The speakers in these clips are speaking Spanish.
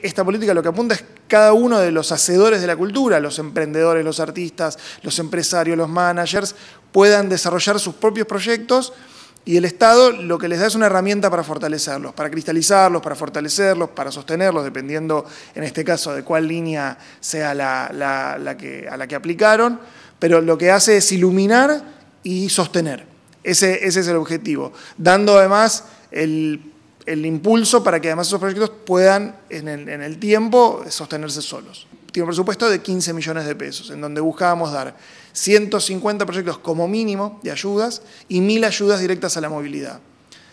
Esta política lo que apunta es cada uno de los hacedores de la cultura, los emprendedores, los artistas, los empresarios, los managers, puedan desarrollar sus propios proyectos y el Estado lo que les da es una herramienta para fortalecerlos, para cristalizarlos, para fortalecerlos, para sostenerlos, dependiendo en este caso de cuál línea sea la, que, a la que aplicaron, pero lo que hace es iluminar y sostener. Ese, ese es el objetivo, dando además el el impulso para que además esos proyectos puedan en el, tiempo sostenerse solos. Tiene un presupuesto de 15 millones de pesos, en donde buscábamos dar 150 proyectos como mínimo de ayudas y 1.000 ayudas directas a la movilidad.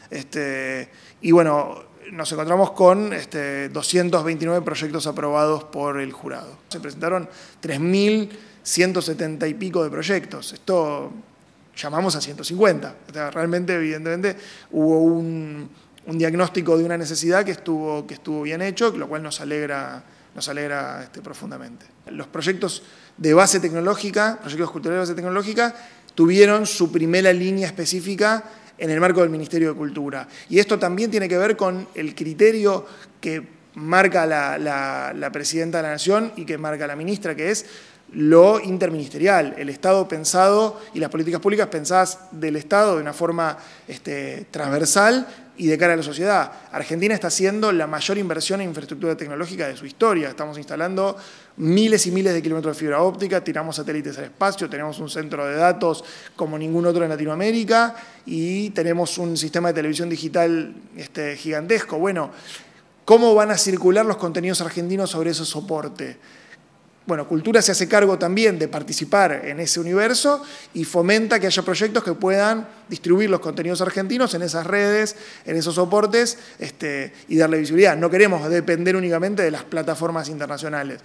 Este, y bueno, nos encontramos con este, 229 proyectos aprobados por el jurado. Se presentaron 3.170 y pico de proyectos. Esto llamamos a 150. realmente, evidentemente, hubo un un diagnóstico de una necesidad que estuvo, que estuvo bien hecho, lo cual nos alegra, nos alegra este, profundamente. Los proyectos de base tecnológica, proyectos culturales de base tecnológica, tuvieron su primera línea específica en el marco del Ministerio de Cultura. Y esto también tiene que ver con el criterio que marca la, presidenta de la Nación y que marca la ministra, que es lo interministerial, el Estado pensado y las políticas públicas pensadas del Estado de una forma este, transversal y de cara a la sociedad. Argentina está haciendo la mayor inversión en infraestructura tecnológica de su historia. Estamos instalando miles y miles de kilómetros de fibra óptica, tiramos satélites al espacio, tenemos un centro de datos como ningún otro en Latinoamérica y tenemos un sistema de televisión digital este, gigantesco. Bueno, ¿Cómo van a circular los contenidos argentinos sobre ese soporte? Bueno, Cultura se hace cargo también de participar en ese universo y fomenta que haya proyectos que puedan distribuir los contenidos argentinos en esas redes, en esos soportes este, y darle visibilidad. No queremos depender únicamente de las plataformas internacionales.